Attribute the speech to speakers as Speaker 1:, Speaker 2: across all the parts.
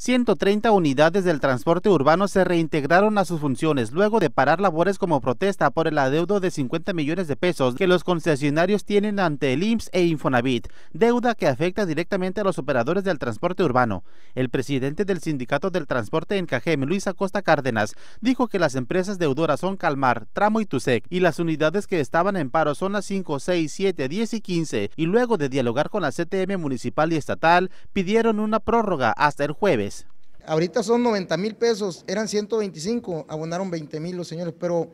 Speaker 1: 130 unidades del transporte urbano se reintegraron a sus funciones luego de parar labores como protesta por el adeudo de 50 millones de pesos que los concesionarios tienen ante el IMSS e Infonavit, deuda que afecta directamente a los operadores del transporte urbano. El presidente del Sindicato del Transporte en Cajem, Luis Acosta Cárdenas, dijo que las empresas deudoras son Calmar, Tramo y Tusec, y las unidades que estaban en paro son las 5, 6, 7, 10 y 15, y luego de dialogar con la CTM municipal y estatal, pidieron una prórroga hasta el jueves Ahorita son 90 mil pesos, eran 125, abonaron
Speaker 2: 20 mil los señores, pero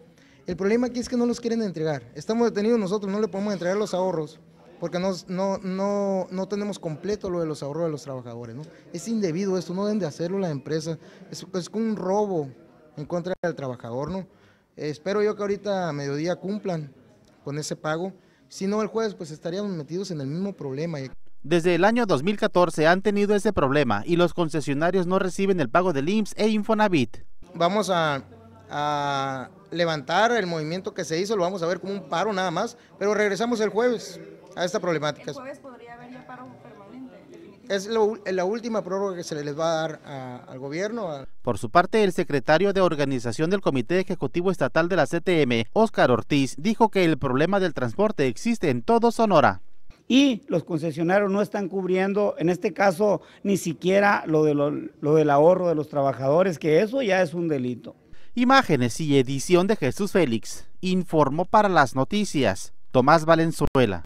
Speaker 2: el problema aquí es que no los quieren entregar. Estamos detenidos nosotros, no le podemos entregar los ahorros porque no, no, no, no tenemos completo lo de los ahorros de los trabajadores. ¿no? Es indebido esto, no deben de hacerlo la empresa, es, es un robo en contra del trabajador. ¿no? espero yo que ahorita a mediodía cumplan con ese pago, si no el jueves pues estaríamos metidos en el mismo problema.
Speaker 1: Desde el año 2014 han tenido ese problema y los concesionarios no reciben el pago del IMSS e Infonavit. Vamos a,
Speaker 2: levantar el movimiento que se hizo, lo vamos a ver como un paro nada más, pero regresamos el
Speaker 1: jueves a esta problemática. ¿El jueves
Speaker 3: podría haber ya paro permanente?
Speaker 2: Es la última prórroga que se les va a dar al gobierno.
Speaker 1: Por su parte, el secretario de organización del Comité Ejecutivo Estatal de la CTM, Oscar Ortiz, dijo que el problema del transporte existe en
Speaker 3: todo Sonora y los concesionarios no están cubriendo, en este caso, ni siquiera lo, lo, del ahorro de los trabajadores, que eso ya es un delito. Imágenes
Speaker 1: y edición de Jesús Félix, informó para las noticias Tomás Valenzuela.